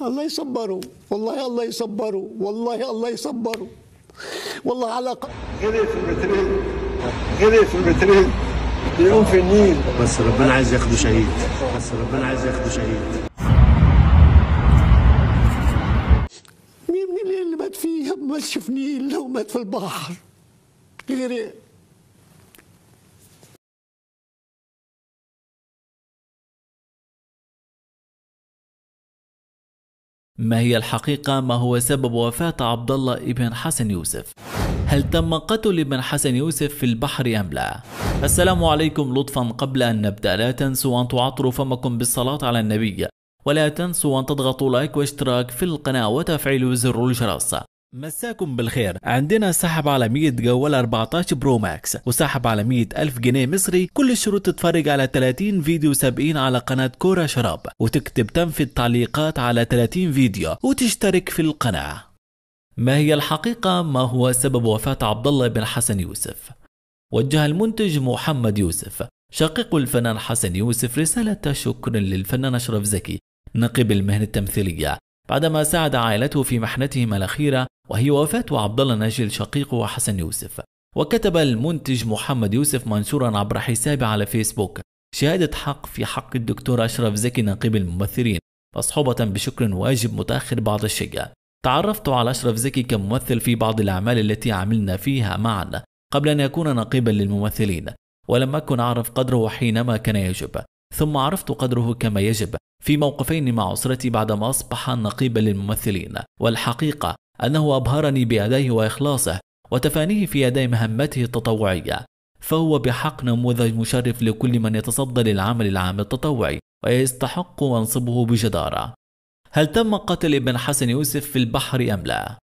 الله يصبره والله الله يصبره والله الله يصبره والله على غلي في المترين غلي في المترين يقوم في النيل بس ربنا عايز ياخده شهيد بس ربنا عايز ياخده شهيد مين مين اللي مات فيه ما شفنيه لو مات في البحر غير ما هي الحقيقة ما هو سبب وفاة عبد الله ابن حسن يوسف؟ هل تم قتل ابن حسن يوسف في البحر أم لا؟ السلام عليكم لطفا قبل أن نبدأ لا تنسوا أن تعطروا فمكم بالصلاة على النبي ولا تنسوا أن تضغطوا لايك واشتراك في القناة وتفعيل زر الجرس مساكم بالخير عندنا سحب على 100 جوال 14 برو ماكس وسحب على 100 ألف جنيه مصري كل الشروط تتفرج على 30 فيديو 70 على قناة كورة شراب وتكتب تم في التعليقات على 30 فيديو وتشترك في القناة ما هي الحقيقة ما هو سبب وفاة عبد الله بن حسن يوسف وجه المنتج محمد يوسف شقيق الفنان حسن يوسف رسالة شكر للفنان أشرف زكي نقيب المهنة التمثيلية بعدما ساعد عائلته في محنتهم الأخيرة وهي وفاة عبد الله ناجل شقيقه وحسن يوسف وكتب المنتج محمد يوسف منصورا عبر حسابه على فيسبوك شهادة حق في حق الدكتور أشرف زكي نقيب الممثلين مصحوبة بشكر واجب متأخر بعض الشيء تعرفت على أشرف زكي كممثل في بعض الأعمال التي عملنا فيها معا قبل أن يكون نقيبا للممثلين ولم أكن أعرف قدره حينما كان يجب ثم عرفت قدره كما يجب في موقفين مع أسرتي بعدما أصبح نقيبا للممثلين والحقيقة أنه أبهرني بيديه وإخلاصه وتفانيه في أداء مهمته التطوعية فهو بحق نموذج مشرف لكل من يتصدى للعمل العام التطوعي ويستحق منصبه بجدارة هل تم قتل ابن حسن يوسف في البحر أم لا؟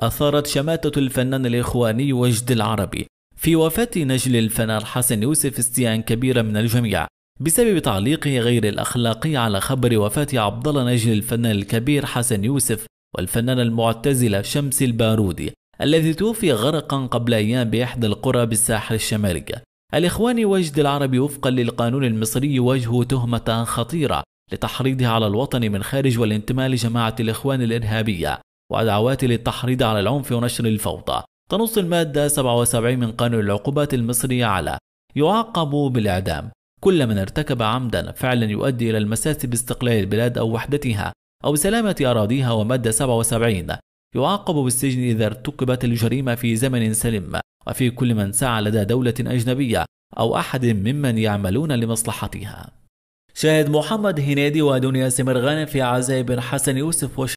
أثارت شماتة الفنان الإخواني وجد العربي في وفاة نجل الفنان حسن يوسف استياء كبيرا من الجميع بسبب تعليقه غير الأخلاقي على خبر وفاة عبد الله نجل الفنان الكبير حسن يوسف والفنان المعتزلة شمس البارودي الذي توفي غرقا قبل أيام بإحدى القرى بالساحل الشمالي الإخوان وجد العربي وفقا للقانون المصري وجه تهمة خطيرة لتحريضه على الوطن من خارج والانتماء لجماعة الإخوان الإرهابية ودعوات للتحريض على العنف ونشر الفوضى تنص المادة 77 من قانون العقوبات المصري على يعاقب بالإعدام كل من ارتكب عمدا فعلا يؤدي إلى المساس باستقلال البلاد أو وحدتها أو سلامة أراضيها ومادة 77 يعاقب بالسجن إذا ارتكبت الجريمة في زمن سلم وفي كل من سعى لدى دولة أجنبية أو أحد ممن يعملون لمصلحتها شاهد محمد هنيدي ودنيا سمرغان في عزاء بن حسن يوسف وش